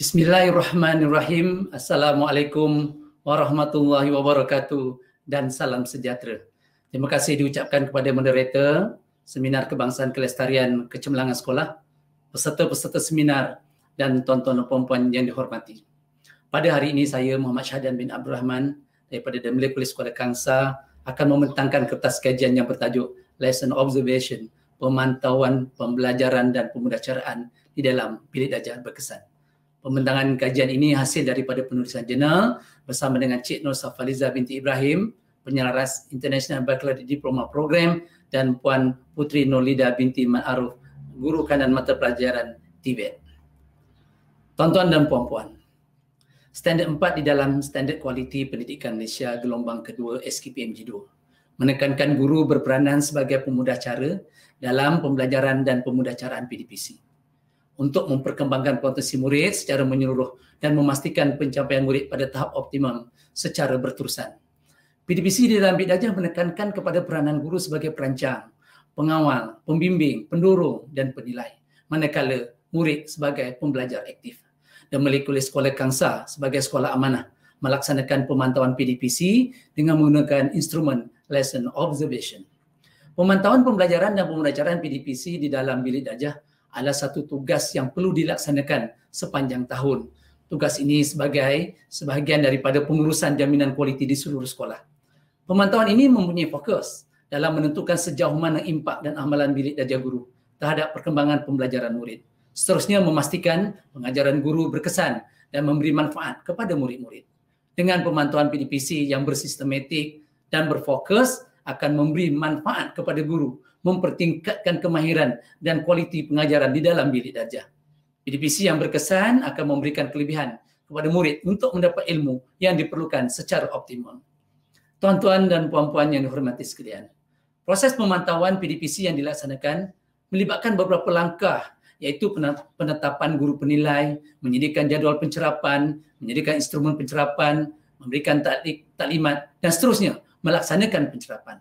Bismillahirrahmanirrahim. Assalamualaikum warahmatullahi wabarakatuh dan salam sejahtera. Terima kasih diucapkan kepada moderator Seminar Kebangsaan Kelestarian Kecemerlangan Sekolah, peserta-peserta seminar dan tuan-tuan dan puan-puan yang dihormati. Pada hari ini saya Muhammad Syahdan bin Abdul Rahman daripada The Melayu Sekolah Kangsa akan mementangkan kertas kajian yang bertajuk Lesson Observation, Pemantauan Pembelajaran dan Pemudacaraan di dalam Bilik Dajar Berkesan pembentangan kajian ini hasil daripada penulisan jurnal bersama dengan Cik Nur Safaliza binti Ibrahim, penyelaras International Baccalaureate Diploma Program dan Puan Putri Nurlida binti Mat Aruf, guru kanan mata pelajaran Tibet. Tuan-tuan dan puan-puan, standard empat di dalam standard kualiti pendidikan Malaysia gelombang kedua SKPMG2 menekankan guru berperanan sebagai pemudah cara dalam pembelajaran dan pemudah caraan PDPC untuk memperkembangkan potensi murid secara menyeluruh dan memastikan pencapaian murid pada tahap optimum secara berterusan. PDPC di dalam bidajah menekankan kepada peranan guru sebagai perancang, pengawal, pembimbing, pendorong dan penilai, manakala murid sebagai pembelajar aktif. Dan melikuli sekolah Kangsa sebagai sekolah amanah, melaksanakan pemantauan PDPC dengan menggunakan instrumen lesson observation. Pemantauan pembelajaran dan pembelajaran PDPC di dalam bilik dajah adalah satu tugas yang perlu dilaksanakan sepanjang tahun. Tugas ini sebagai sebahagian daripada pengurusan jaminan kualiti di seluruh sekolah. Pemantauan ini mempunyai fokus dalam menentukan sejauh mana impak dan amalan bilik darjah guru terhadap perkembangan pembelajaran murid. Seterusnya memastikan pengajaran guru berkesan dan memberi manfaat kepada murid-murid. Dengan pemantauan PDPC yang bersistematik dan berfokus akan memberi manfaat kepada guru mempertingkatkan kemahiran dan kualiti pengajaran di dalam bilik darjah. PDPC yang berkesan akan memberikan kelebihan kepada murid untuk mendapat ilmu yang diperlukan secara optimum. Tuan-tuan dan puan-puan yang dihormati sekalian, proses pemantauan PDPC yang dilaksanakan melibatkan beberapa langkah iaitu penetapan guru penilai, menyediakan jadual pencerapan, menyediakan instrumen pencerapan, memberikan taklimat dan seterusnya melaksanakan pencerapan.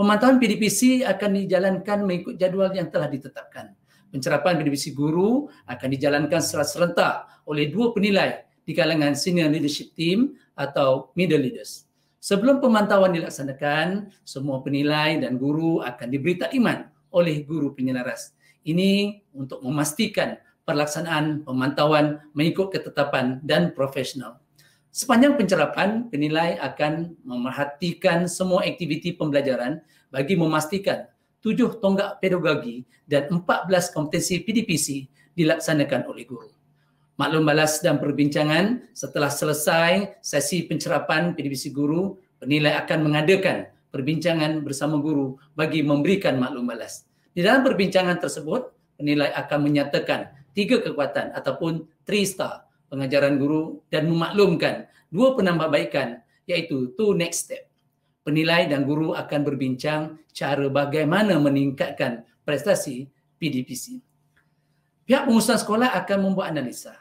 Pemantauan PDPC akan dijalankan mengikut jadual yang telah ditetapkan. Pencerapan PDPC guru akan dijalankan secara serentak oleh dua penilai di kalangan senior leadership team atau middle leaders. Sebelum pemantauan dilaksanakan, semua penilai dan guru akan diberi takliman oleh guru penyelaras. Ini untuk memastikan perlaksanaan pemantauan mengikut ketetapan dan profesional Sepanjang pencerapan, penilai akan memerhatikan semua aktiviti pembelajaran bagi memastikan tujuh tonggak pedagogi dan empat belas kompetensi PDPC dilaksanakan oleh guru. Maklum balas dan perbincangan setelah selesai sesi pencerapan PDPC guru, penilai akan mengadakan perbincangan bersama guru bagi memberikan maklum balas. Di dalam perbincangan tersebut, penilai akan menyatakan tiga kekuatan ataupun three star pengajaran guru dan memaklumkan dua penambahbaikan iaitu two next step. Penilai dan guru akan berbincang cara bagaimana meningkatkan prestasi PDPC. Pihak pengurusan sekolah akan membuat analisa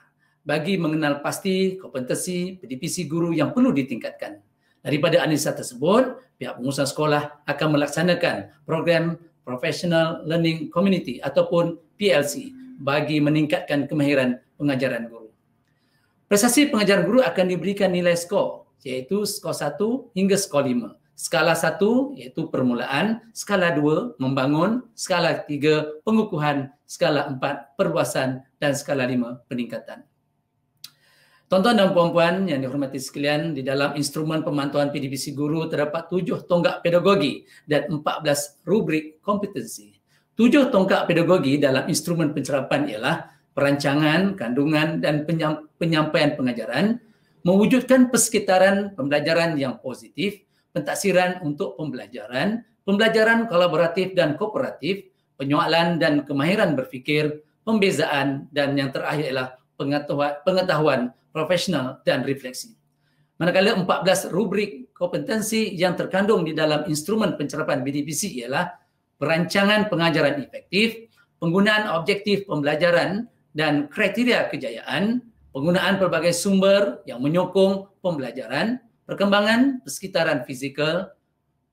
bagi mengenal pasti kompetensi PDPC guru yang perlu ditingkatkan. Daripada analisa tersebut, pihak pengurusan sekolah akan melaksanakan program Professional Learning Community ataupun PLC bagi meningkatkan kemahiran pengajaran guru. Prestasi pengajar guru akan diberikan nilai skor yaitu skor 1 hingga skor 5. Skala 1 yaitu permulaan, skala 2 membangun, skala 3 pengukuhan, skala 4 perluasan dan skala 5 peningkatan. Tonton dan puan-puan yang dihormati sekalian, di dalam instrumen pemantauan PDBC guru terdapat tujuh tonggak pedagogi dan empat belas rubrik kompetensi. Tujuh tonggak pedagogi dalam instrumen pencerapan ialah perancangan, kandungan dan penyampaian pengajaran, mewujudkan persekitaran pembelajaran yang positif, pentaksiran untuk pembelajaran, pembelajaran kolaboratif dan kooperatif, penyoalan dan kemahiran berfikir, pembezaan dan yang terakhir ialah pengetahuan, pengetahuan profesional dan refleksi. Manakala 14 rubrik kompetensi yang terkandung di dalam instrumen pencerapan BDPC ialah perancangan pengajaran efektif, penggunaan objektif pembelajaran dan kriteria kejayaan, penggunaan pelbagai sumber yang menyokong pembelajaran, perkembangan persekitaran fizikal,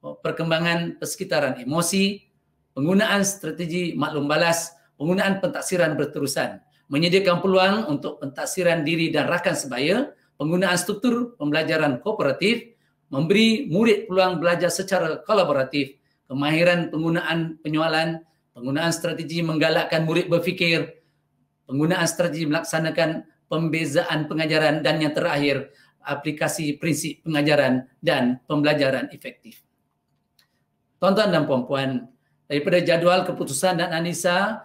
perkembangan persekitaran emosi, penggunaan strategi maklum balas, penggunaan pentaksiran berterusan, menyediakan peluang untuk pentaksiran diri dan rakan sebaya, penggunaan struktur pembelajaran kooperatif, memberi murid peluang belajar secara kolaboratif, kemahiran penggunaan penyoalan, penggunaan strategi menggalakkan murid berfikir, penggunaan strategi melaksanakan pembezaan pengajaran dan yang terakhir aplikasi prinsip pengajaran dan pembelajaran efektif. Tuan-tuan dan puan-puan, daripada jadual keputusan dan Anissa,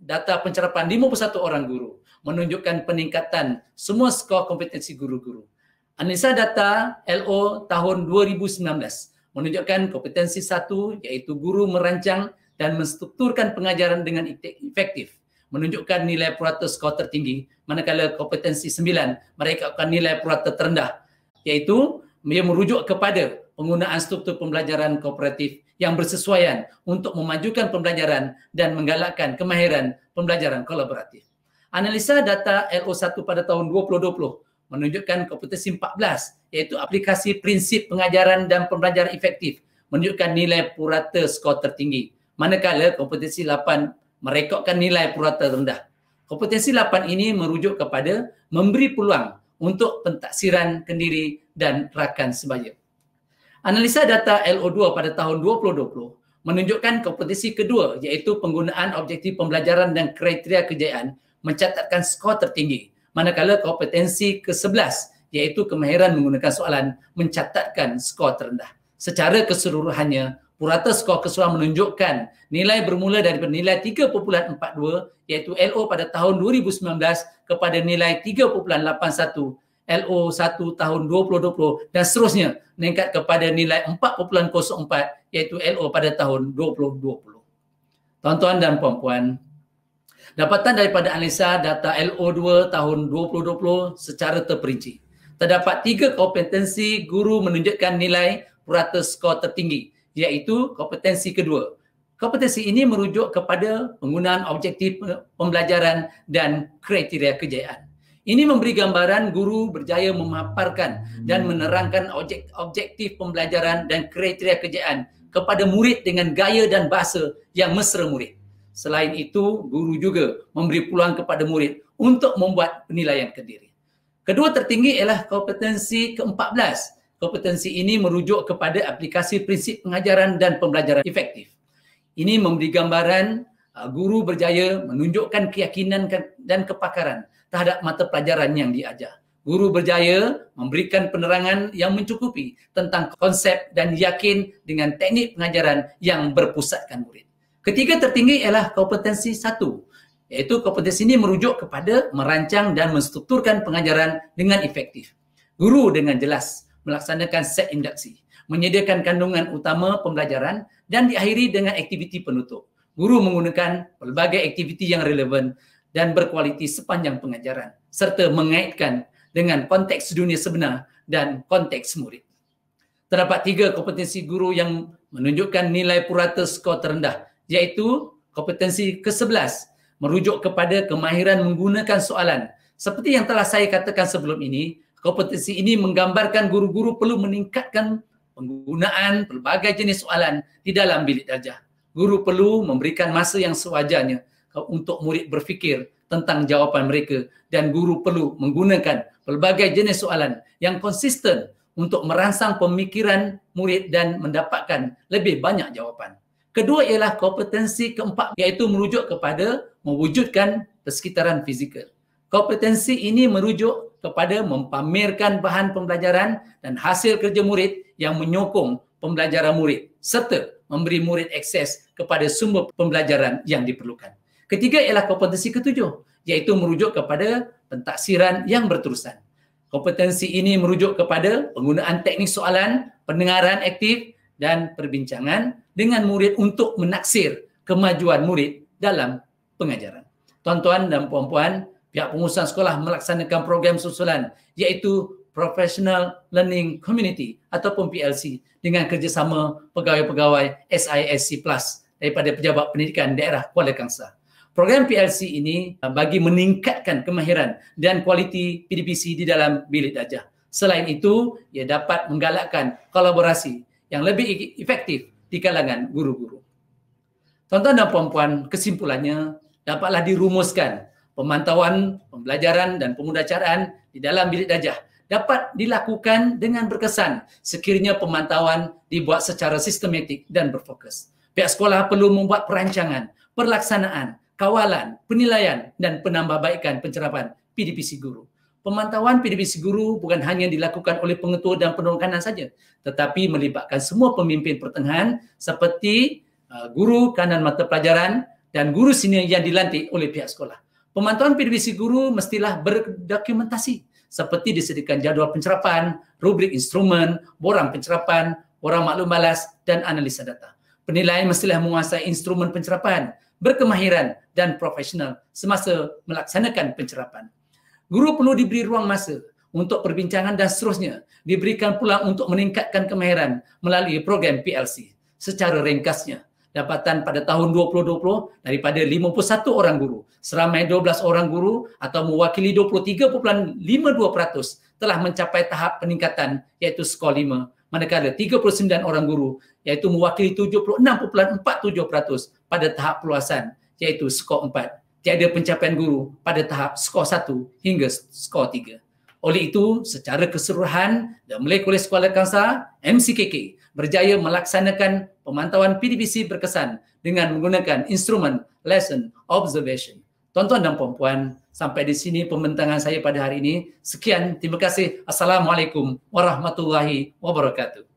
data pencerapan 51 orang guru menunjukkan peningkatan semua skor kompetensi guru-guru. Anissa data LO tahun 2019 menunjukkan kompetensi satu iaitu guru merancang dan menstrukturkan pengajaran dengan efektif menunjukkan nilai purata skor tertinggi manakala kompetensi 9 akan nilai purata terendah iaitu ia merujuk kepada penggunaan struktur pembelajaran kooperatif yang bersesuaian untuk memajukan pembelajaran dan menggalakkan kemahiran pembelajaran kolaboratif. Analisa data LO1 pada tahun 2020 menunjukkan kompetensi 14 iaitu aplikasi prinsip pengajaran dan pembelajaran efektif menunjukkan nilai purata skor tertinggi manakala kompetensi 8 merekodkan nilai purata rendah. Kompetensi 8 ini merujuk kepada memberi peluang untuk pentaksiran kendiri dan rakan sebaya. Analisa data LO2 pada tahun 2020 menunjukkan kompetensi kedua iaitu penggunaan objektif pembelajaran dan kriteria kejayaan mencatatkan skor tertinggi manakala kompetensi ke-11 iaitu kemahiran menggunakan soalan mencatatkan skor terendah. Secara keseluruhannya, purata skor keseluruhan menunjukkan nilai bermula daripada nilai 3.42 iaitu LO pada tahun 2019 kepada nilai 3.81 LO1 tahun 2020 dan seterusnya meningkat kepada nilai 4.04 iaitu LO pada tahun 2020. Tuan-tuan dan puan-puan, dapatan daripada analisa data LO2 tahun 2020 secara terperinci. Terdapat tiga kompetensi guru menunjukkan nilai purata skor tertinggi iaitu kompetensi kedua. Kompetensi ini merujuk kepada penggunaan objektif pembelajaran dan kriteria kejayaan. Ini memberi gambaran guru berjaya memaparkan dan hmm. menerangkan objektif pembelajaran dan kriteria kejayaan kepada murid dengan gaya dan bahasa yang mesra murid. Selain itu, guru juga memberi peluang kepada murid untuk membuat penilaian kediri. Kedua tertinggi ialah kompetensi ke-14 kompetensi ini merujuk kepada aplikasi prinsip pengajaran dan pembelajaran efektif. Ini memberi gambaran uh, guru berjaya menunjukkan keyakinan dan kepakaran terhadap mata pelajaran yang diajar. Guru berjaya memberikan penerangan yang mencukupi tentang konsep dan yakin dengan teknik pengajaran yang berpusatkan murid. Ketiga tertinggi ialah kompetensi satu, iaitu kompetensi ini merujuk kepada merancang dan menstrukturkan pengajaran dengan efektif. Guru dengan jelas melaksanakan set induksi, menyediakan kandungan utama pembelajaran dan diakhiri dengan aktiviti penutup. Guru menggunakan pelbagai aktiviti yang relevan dan berkualiti sepanjang pengajaran serta mengaitkan dengan konteks dunia sebenar dan konteks murid. Terdapat tiga kompetensi guru yang menunjukkan nilai purata skor terendah iaitu kompetensi ke-11 merujuk kepada kemahiran menggunakan soalan. Seperti yang telah saya katakan sebelum ini, kompetensi ini menggambarkan guru-guru perlu meningkatkan penggunaan pelbagai jenis soalan di dalam bilik darjah. Guru perlu memberikan masa yang sewajarnya untuk murid berfikir tentang jawapan mereka dan guru perlu menggunakan pelbagai jenis soalan yang konsisten untuk merangsang pemikiran murid dan mendapatkan lebih banyak jawapan. Kedua ialah kompetensi keempat iaitu merujuk kepada mewujudkan persekitaran fizikal. Kompetensi ini merujuk kepada mempamerkan bahan pembelajaran dan hasil kerja murid yang menyokong pembelajaran murid serta memberi murid akses kepada sumber pembelajaran yang diperlukan. Ketiga ialah kompetensi ketujuh iaitu merujuk kepada pentaksiran yang berterusan. Kompetensi ini merujuk kepada penggunaan teknik soalan, pendengaran aktif dan perbincangan dengan murid untuk menaksir kemajuan murid dalam pengajaran. Tuan-tuan dan puan-puan, pihak pengurusan sekolah melaksanakan program susulan iaitu Professional Learning Community ataupun PLC dengan kerjasama pegawai-pegawai SISC Plus daripada Pejabat Pendidikan Daerah Kuala Kangsar. Program PLC ini uh, bagi meningkatkan kemahiran dan kualiti PDPC di dalam bilik darjah. Selain itu, ia dapat menggalakkan kolaborasi yang lebih e- efektif di kalangan guru-guru. Tuan-tuan dan puan-puan, kesimpulannya dapatlah dirumuskan pemantauan, pembelajaran dan pemudacaraan di dalam bilik dajah dapat dilakukan dengan berkesan sekiranya pemantauan dibuat secara sistematik dan berfokus. Pihak sekolah perlu membuat perancangan, perlaksanaan, kawalan, penilaian dan penambahbaikan pencerapan PDPC guru. Pemantauan PDPC guru bukan hanya dilakukan oleh pengetua dan penolong kanan saja tetapi melibatkan semua pemimpin pertengahan seperti uh, guru kanan mata pelajaran dan guru senior yang dilantik oleh pihak sekolah. Pemantauan PDBC guru mestilah berdokumentasi seperti disediakan jadual pencerapan, rubrik instrumen, borang pencerapan, borang maklum balas dan analisa data. Penilaian mestilah menguasai instrumen pencerapan, berkemahiran dan profesional semasa melaksanakan pencerapan. Guru perlu diberi ruang masa untuk perbincangan dan seterusnya diberikan pula untuk meningkatkan kemahiran melalui program PLC. Secara ringkasnya, dapatan pada tahun 2020 daripada 51 orang guru. Seramai 12 orang guru atau mewakili 23.52% telah mencapai tahap peningkatan iaitu skor 5. Manakala 39 orang guru iaitu mewakili 76.47% pada tahap peluasan iaitu skor 4. Tiada pencapaian guru pada tahap skor 1 hingga skor 3. Oleh itu, secara keseluruhan, The Malay College Kuala Kangsar MCKK berjaya melaksanakan pemantauan PDPC berkesan dengan menggunakan instrumen Lesson Observation. Tuan-tuan dan puan-puan, sampai di sini pembentangan saya pada hari ini. Sekian, terima kasih. Assalamualaikum warahmatullahi wabarakatuh.